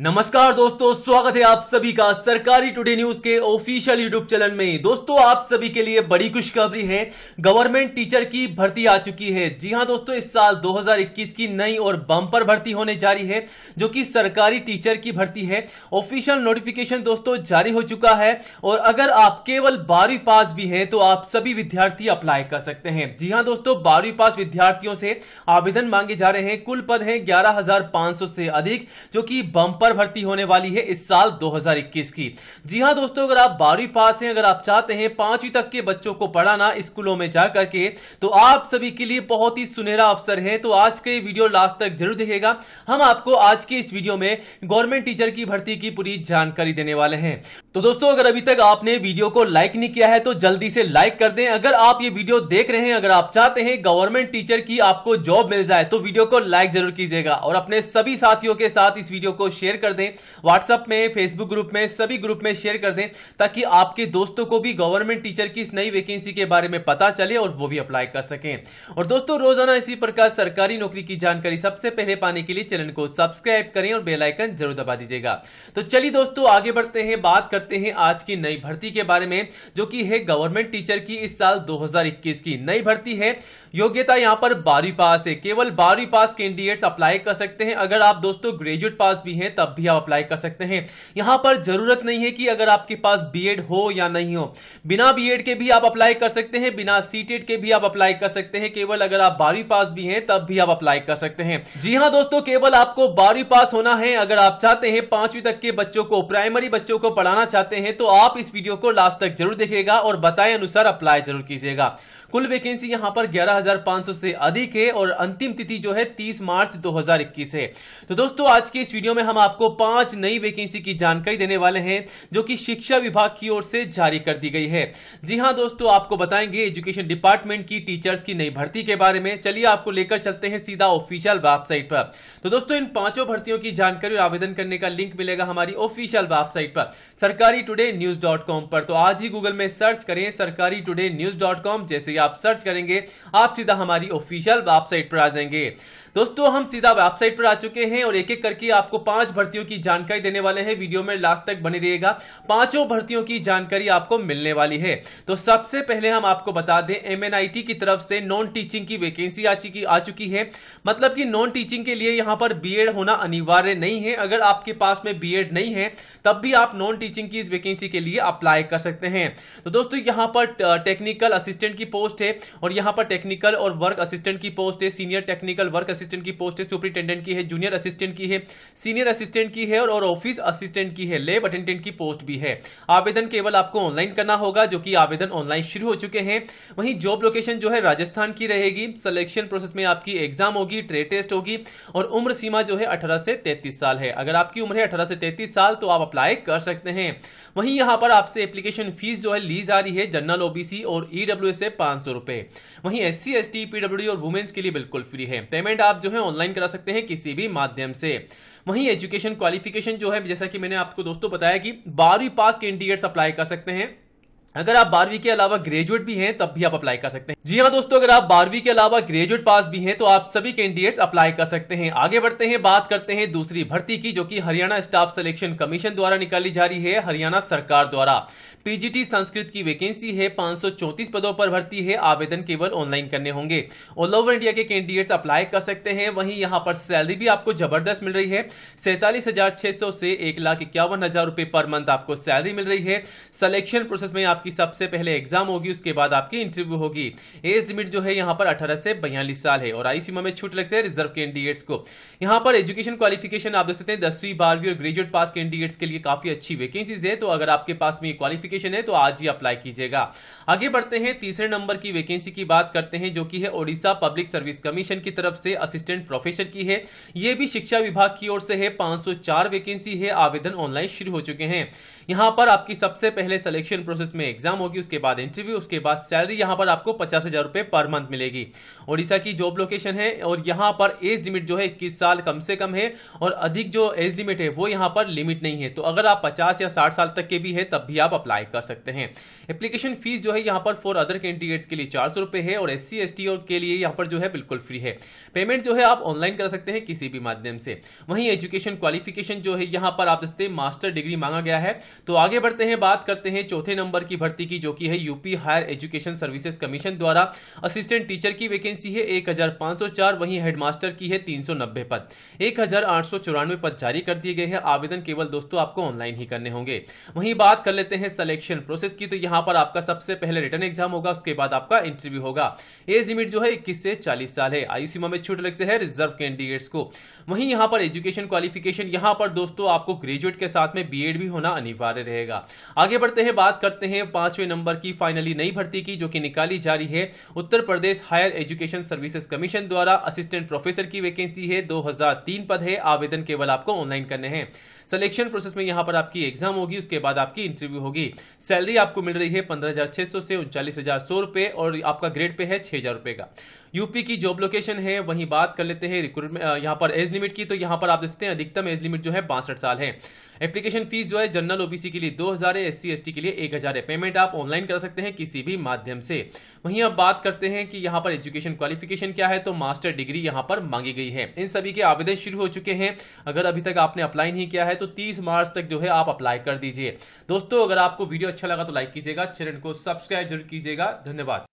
नमस्कार दोस्तों स्वागत है आप सभी का सरकारी टुडे न्यूज के ऑफिशियल यूट्यूब चैनल में दोस्तों आप सभी के लिए बड़ी खुशखबरी है गवर्नमेंट टीचर की भर्ती आ चुकी है जी हां दोस्तों इस साल 2021 की नई और बम्पर भर्ती होने जा रही है जो कि सरकारी टीचर की भर्ती है ऑफिशियल नोटिफिकेशन दोस्तों जारी हो चुका है और अगर आप केवल बारहवीं पास भी है तो आप सभी विद्यार्थी अप्लाई कर सकते हैं जी हाँ दोस्तों बारहवीं पास विद्यार्थियों से आवेदन मांगे जा रहे हैं कुल पद है ग्यारह से अधिक जो की बम्पर अपर भर्ती होने वाली है इस साल 2021 की जी हाँ दोस्तों अगर आप बारहवीं पास हैं अगर आप चाहते हैं पांचवी तक के बच्चों को पढ़ाना स्कूलों में जा करके तो आप सभी के लिए बहुत ही सुनहरा अवसर है तो आज के वीडियो लास्ट तक जरूर देखेगा हम आपको आज के इस वीडियो में गवर्नमेंट टीचर की भर्ती की पूरी जानकारी देने वाले हैं तो दोस्तों अगर अभी तक आपने वीडियो को लाइक नहीं किया है तो जल्दी से लाइक कर दें अगर आप ये वीडियो देख रहे हैं अगर आप चाहते हैं गवर्नमेंट टीचर की आपको जॉब मिल जाए तो वीडियो को लाइक जरूर कीजिएगा और अपने सभी साथियों के साथ इस वीडियो को शेयर शेयर कर दें व्हाट्सएप में फेसबुक ग्रुप में सभी ग्रुप में शेयर कर दें ताकि आपके दोस्तों को भी गवर्नमेंट टीचर की इस नई वैकेंसी के बारे में पता चले और वो भी अप्लाई कर सकें और दोस्तों रोजाना इसी प्रकार सरकारी नौकरी की जानकारी सबसे पहले पाने के लिए चैनल को सब्सक्राइब करें और बेलाइकन जरूर दबा दीजिएगा तो चलिए दोस्तों आगे बढ़ते हैं बात करते हैं आज की नई भर्ती के बारे में जो की है गवर्नमेंट टीचर की इस साल दो की नई भर्ती है योग्यता यहाँ पर बारहवीं पास है केवल बारहवीं पास कैंडिडेट्स अप्लाई कर सकते हैं अगर आप दोस्तों ग्रेजुएट पास भी हैं तब भी आप अप्लाई कर सकते हैं यहां पर जरूरत नहीं है कि अगर आपके पास बी हो या नहीं हो बिना बी के भी आप अप्लाई कर सकते हैं बिना सी के भी आप अप्लाई कर सकते हैं केवल अगर आप बारहवीं पास भी हैं तब भी आप अप्लाई कर सकते हैं जी हाँ दोस्तों केवल आपको बारहवीं पास होना है अगर आप चाहते हैं पांचवी तक के बच्चों को प्राइमरी बच्चों को पढ़ाना चाहते हैं तो आप इस वीडियो को लास्ट तक जरूर देखिएगा और बताए अनुसार अप्लाई जरूर कीजिएगा कुल वैकेंसी यहां पर 11,500 से अधिक है और अंतिम तिथि जो है 30 मार्च 2021 है तो दोस्तों आज की इस वीडियो में हम आप आपको पांच नई वैकेंसी की जानकारी देने वाले हैं जो कि शिक्षा विभाग की ओर से जारी कर दी गई है जी हाँ दोस्तों आपको बताएंगे एजुकेशन डिपार्टमेंट की टीचर्स की नई भर्ती के बारे में चलिए आपको लेकर चलते हैं सीधा ऑफिशियल वेबसाइट पर तो दोस्तों इन पांचों भर्तियों की जानकारी और आवेदन करने का लिंक मिलेगा हमारी ऑफिशियल वेबसाइट पर सरकारी टुडे न्यूज डॉट कॉम पर तो आज ही गूगल में सर्च करें सरकारी टुडे न्यूज डॉट कॉम जैसे ही आप सर्च करेंगे आप सीधा हमारी ऑफिशियल वेबसाइट पर आ जाएंगे दोस्तों हम सीधा वेबसाइट पर आ चुके हैं और एक एक करके आपको पांच भर्तियों की जानकारी देने वाले हैं वीडियो में लास्ट तक बने रहिएगा पांचों भर्तियों की जानकारी आपको मिलने वाली है तो सबसे पहले हम आपको बता दें एमएनआईटी की तरफ से नॉन टीचिंग की वैकेंसी आ चुकी आ चुकी है मतलब कि नॉन टीचिंग के लिए यहां पर बीएड होना अनिवार्य नहीं है अगर आपके पास में बीएड नहीं है तब भी आप नॉन टीचिंग की इस वैकेंसी के लिए अप्लाई कर सकते हैं तो दोस्तों यहां पर टेक्निकल असिस्टेंट की पोस्ट है और यहां पर टेक्निकल और वर्क असिस्टेंट की पोस्ट है सीनियर टेक्निकल वर्क असिस्टेंट की पोस्ट है सुप्रिंटेंडेंट की है जूनियर असिस्टेंट की है सीनियर असिस्टेंट असिस्टेंट की है और ऑफिस असिस्टेंट की है लेब अटेंडेंट की पोस्ट भी है आवेदन केवल आपको ऑनलाइन करना होगा जो कि आवेदन ऑनलाइन शुरू हो चुके हैं वहीं जॉब लोकेशन जो है राजस्थान की रहेगी सिलेक्शन प्रोसेस में आपकी एग्जाम होगी ट्रेड टेस्ट होगी और उम्र सीमा जो है अठारह से तैतीस साल है अगर आपकी उम्र है अठारह से तैतीस साल तो आप अप्लाई कर सकते हैं वहीं यहाँ पर आपसे एप्लीकेशन फीस जो है ली जा रही है जनरल ओबीसी और ईडब्ल्यू से पांच सौ रुपए वहीं S C S T PW और वुमेन्स के लिए बिल्कुल फ्री है पेमेंट आप जो है ऑनलाइन करा सकते हैं किसी भी माध्यम से वहीं एजुकेशन एजुकेशन क्वालिफिकेशन जो है जैसा कि मैंने आपको दोस्तों बताया कि बारहवीं पास के इंडिकेट्स अप्लाई कर सकते हैं अगर आप बारहवीं के अलावा ग्रेजुएट भी हैं तब भी आप अप्लाई कर सकते हैं जी हाँ दोस्तों अगर आप बारहवीं के अलावा ग्रेजुएट पास भी हैं तो आप सभी कैंडिडेट्स अप्लाई कर सकते हैं आगे बढ़ते हैं बात करते हैं दूसरी भर्ती की जो कि हरियाणा स्टाफ सिलेक्शन कमीशन द्वारा निकाली जा रही है हरियाणा सरकार द्वारा पीजीटी संस्कृत की वैकेंसी है पांच पदों पर भर्ती है आवेदन केवल ऑनलाइन करने होंगे ऑल ओवर इंडिया के कैंडिडेट्स अप्लाई कर सकते हैं वहीं यहाँ पर सैलरी भी आपको जबरदस्त मिल रही है सैतालीस से एक लाख इक्यावन हजार पर मंथ आपको सैलरी मिल रही है सिलेक्शन प्रोसेस में आप आपकी सबसे पहले एग्जाम होगी उसके बाद आपकी इंटरव्यू होगी एज लिमिट जो है यहाँ पर अठारह से बयालीस साल है और आई में छूट लग है रिजर्व कैंडिडेट्स को यहाँ पर एजुकेशन क्वालिफिकेशन आप देख सकते हैं दसवीं बारहवीं और ग्रेजुएट पास कैंडिडेट्स के लिए काफी अच्छी वैकेंसीज है तो अगर आपके पास में क्वालिफिकेशन है तो आज ही अप्लाई कीजिएगा आगे बढ़ते हैं तीसरे नंबर की वैकेंसी की बात करते हैं जो की है ओडिशा पब्लिक सर्विस कमीशन की तरफ से असिस्टेंट प्रोफेसर की है ये भी शिक्षा विभाग की ओर से है पांच वैकेंसी है आवेदन ऑनलाइन शुरू हो चुके हैं यहाँ पर आपकी सबसे पहले सिलेक्शन प्रोसेस में एग्जाम होगी उसके बाद इंटरव्यू उसके बाद सैलरी यहाँ पर आपको पचास हज़ार रुपये पर मंथ मिलेगी ओडिशा की जॉब लोकेशन है और यहाँ पर एज लिमिट जो है इक्कीस साल कम से कम है और अधिक जो एज लिमिट है वो यहाँ पर लिमिट नहीं है तो अगर आप पचास या साठ साल तक के भी है तब भी आप अप्लाई कर सकते हैं एप्लीकेशन फीस जो है यहाँ पर फॉर अदर कैंडिडेट्स के लिए चार सौ रुपये है और एस सी एस टी और के लिए यहाँ पर जो है बिल्कुल फ्री है पेमेंट जो है आप ऑनलाइन कर सकते हैं किसी भी माध्यम से वहीं एजुकेशन क्वालिफिकेशन जो है यहाँ पर आप दस्ते मास्टर डिग्री मांगा गया है तो आगे बढ़ते हैं बात करते हैं चौथे नंबर की भर्ती की जो कि है UP higher education services commission द्वारा असिस्टेंट टीचर की वैकेंसी है 1504 वहीं हेडमास्टर की है 390 पद चौरानवे पद जारी कर दिए गए हैं आवेदन केवल दोस्तों आपको ऑनलाइन ही करने होंगे वहीं बात कर लेते हैं सिलेक्शन प्रोसेस की तो यहाँ पर आपका सबसे पहले रिटर्न एग्जाम होगा उसके बाद आपका इंटरव्यू होगा एज लिमिट जो है इक्कीस से चालीस साल है आयु सीमा में छूट लग से है रिजर्व कैंडिडेट्स को वहीं यहाँ पर एजुकेशन क्वालिफिकेशन यहाँ पर दोस्तों आपको ग्रेजुएट के साथ में बीएड भी होना अनिवार्य रहेगा आगे बढ़ते हैं बात करते हैं पांचवें नंबर की फाइनली नई भर्ती की जो कि निकाली जा रही है Uttar Pradesh higher education services commission द्वारा असिस्टेंट प्रोफेसर की वैकेंसी है 2003 पद है आवेदन केवल आपको ऑनलाइन करने हैं सिलेक्शन प्रोसेस में यहां पर आपकी एग्जाम होगी उसके बाद आपकी इंटरव्यू होगी सैलरी आपको मिल रही है पंद्रह से उनचालीस रुपए और आपका ग्रेड पे है छह रुपए का यूपी की जॉब लोकेशन है वहीं बात कर लेते हैं रिक्रूटमेंट यहाँ पर एज लिमिट की तो यहाँ पर आप देख सकते हैं अधिकतम एज लिमिट जो है बासठ साल है एप्लीकेशन फीस जो है जनरल ओबीसी के लिए दो हजार है एस सी के लिए एक हजार है पेमेंट आप ऑनलाइन कर सकते हैं किसी भी माध्यम से वहीं अब बात करते हैं कि यहाँ पर एजुकेशन क्वालिफिकेशन क्या है तो मास्टर डिग्री यहाँ पर मांगी गई है इन सभी के आवेदन शुरू हो चुके हैं अगर अभी तक आपने अप्लाई नहीं किया है तो तीस मार्च तक जो है आप अप्लाई कर दीजिए दोस्तों अगर आपको वीडियो अच्छा लगा तो लाइक कीजिएगा चैनल को सब्सक्राइब जरूर कीजिएगा धन्यवाद